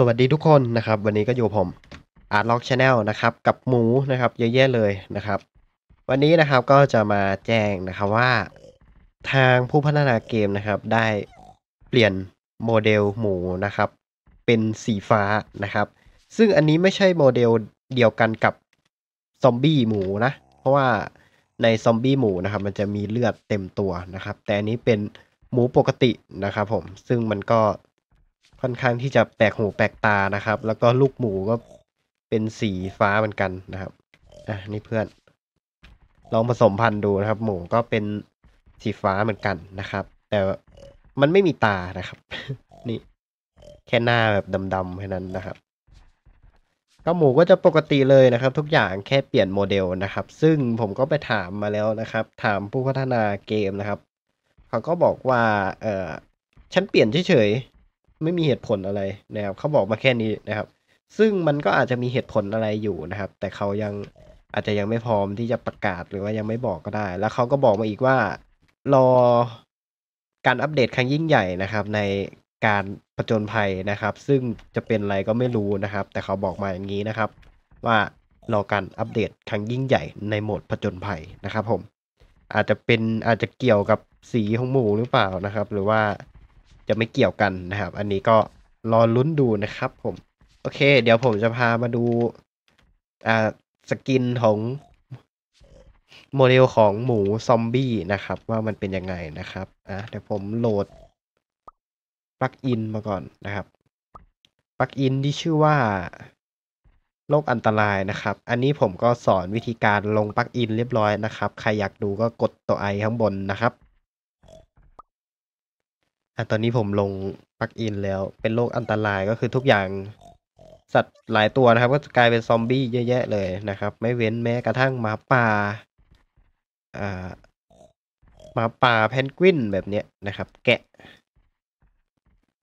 สวัสดีทุกคนนะครับ วันนี้ก็อยู่ผมอาร์ตล็อกชาแนลนะครับ กับหมูนะครับเยอะแยะเลยนะครับ วันนี้นะครับก็จะมาแจ้งนะครับว่าทางผู้พัฒนาเกมนะครับ ได้เปลี่ยนโมเดลหมูนะครับ เป็นสีฟ้านะครับ ซึ่งอันนี้ไม่ใช่โมเดลเดียวกันกับซอมบี้หมูนะ เพราะว่าในซอมบี้หมูนะครับ มันจะมีเลือดเต็มตัวนะครับ แต่อันนี้เป็นหมูปกตินะครับผมซึ่งมันก็ค่อนข้างที่จะแปลกหูแปลกตานะครับ แล้วก็ลูกหมูก็เป็นสีฟ้าเหมือนกันนะครับอ่ะนี่เพื่อน ลองผสมพันธุ์ดูนะครับ หมูก็เป็นสีฟ้าเหมือนกันนะครับ แต่ มันไม่มีตานะครับ นี่แค่หน้าแบบดำๆแค่นั้นนะครับก็หมูก็จะปกติเลยนะครับ ทุกอย่างแค่เปลี่ยนโมเดลนะครับ ซึ่งผมก็ไปถามมาแล้วนะครับ ถามผู้พัฒนาเกมนะครับเขาก็บอกว่าเออฉันเปลี่ยนเฉยไม่มีเหตุผลอะไรนะครับเขาบอกมาแค่นี้นะครับ ซึ่งมันก็อาจจะมีเหตุผลอะไรอยู่นะครับ แต่เขายังอาจจะยังไม่พร้อมที่จะประกาศหรือว่ายังไม่บอกก็ได้ แล้วเขาก็บอกมาอีกว่า รอการอัปเดตครั้งยิ่งใหญ่นะครับในการผจญภัยนะครับ ซึ่งจะเป็นอะไรก็ไม่รู้นะครับ แต่เขาบอกมาอย่างนี้นะครับ ว่า รอการอัปเดตครั้งยิ่งใหญ่ในโหมดผจญภัยนะครับ ผม อาจจะเป็นอาจจะเกี่ยวกับสีของหมูหรือเปล่านะครับ หรือว่าจะไม่เกี่ยวกันนะครับ อันนี้ก็รอลุ้นดูนะครับผม โอเค เดี๋ยวผมจะพามาดูอ่าสกินของโมเดลของหมูซอมบี้นะครับว่ามันเป็นยังไงนะครับอ่ะเดี๋ยวผมโหลดปลั๊กอินมาก่อนนะครับปลั๊กอินที่ชื่อว่า โลกอันตรายนะครับ อันนี้ผมก็สอนวิธีการลงปลั๊กอินเรียบร้อยนะครับ ใครอยากดูก็กดตัวไอข้างบนนะครับอ่ะตอนนี้ผมลงปลักอินแล้ว เป็นโรคอันตรายก็คือทุกอย่างสัตว์หลายตัวนะครับก็จะกลายเป็นซอมบี้เยอะแยะเลยนะครับ ไม่เว้นแม้กระทั่งหมาป่าอ่าหมาป่าแพนกวินแบบเนี้ยนะครับ แกะ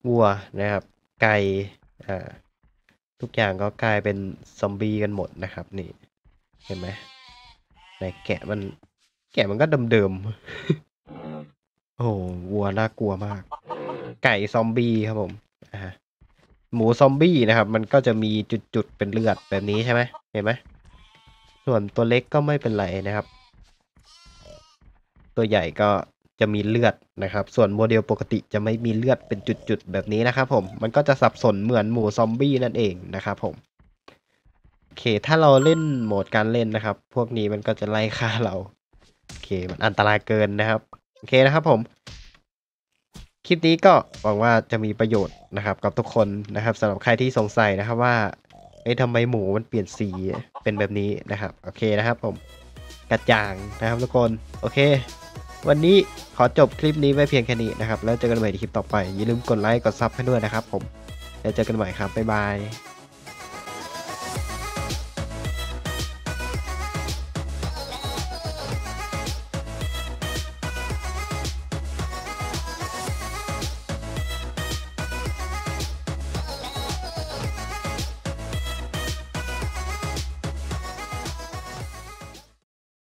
วัวนะครับ ไก่อ่าทุกอย่างก็กลายเป็นซอมบี้กันหมดนะครับ นี่ เห็นไหมในแกะมันแกะมันก็เดิมมโอ้โหวัวน่ากลัวมาก ไก่ซอมบี้ครับผมหมูซอมบี้นะครับ มันก็จะมีจุดๆเป็นเลือดแบบนี้ใช่ไหมเห็นไหมส่วนตัวเล็กก็ไม่เป็นไรนะครับ ตัวใหญ่ก็จะมีเลือดนะครับ ส่วนโมเดลปกติจะไม่มีเลือดเป็นจุดๆแบบนี้นะครับผม มันก็จะสับสนเหมือนหมูซอมบี้นั่นเองนะครับ ผมโอเค ถ้าเราเล่นโหมดการเล่นนะครับ พวกนี้มันก็จะไล่ฆ่าเราโอเคมันอันตรายเกินนะครับโอเคนะครับผมคลิปนี้ก็หวังว่าจะมีประโยชน์นะครับ กับทุกคนนะครับสำหรับใครที่สงสัยนะครับว่าเอ๊ะทำไมหมูมันเปลี่ยนสีเป็นแบบนี้นะครับโอเคนะครับ ผมกระจ่างนะครับทุกคนโอเค วันนี้ขอจบคลิปนี้ไว้เพียงแค่นี้นะครับแล้วเจอกันใหม่ในคลิปต่อไปอย่าลืมกดไลค์กดซับให้ด้วยนะครับ ผมแล้วเจอกันใหม่ครับบ๊ายบาย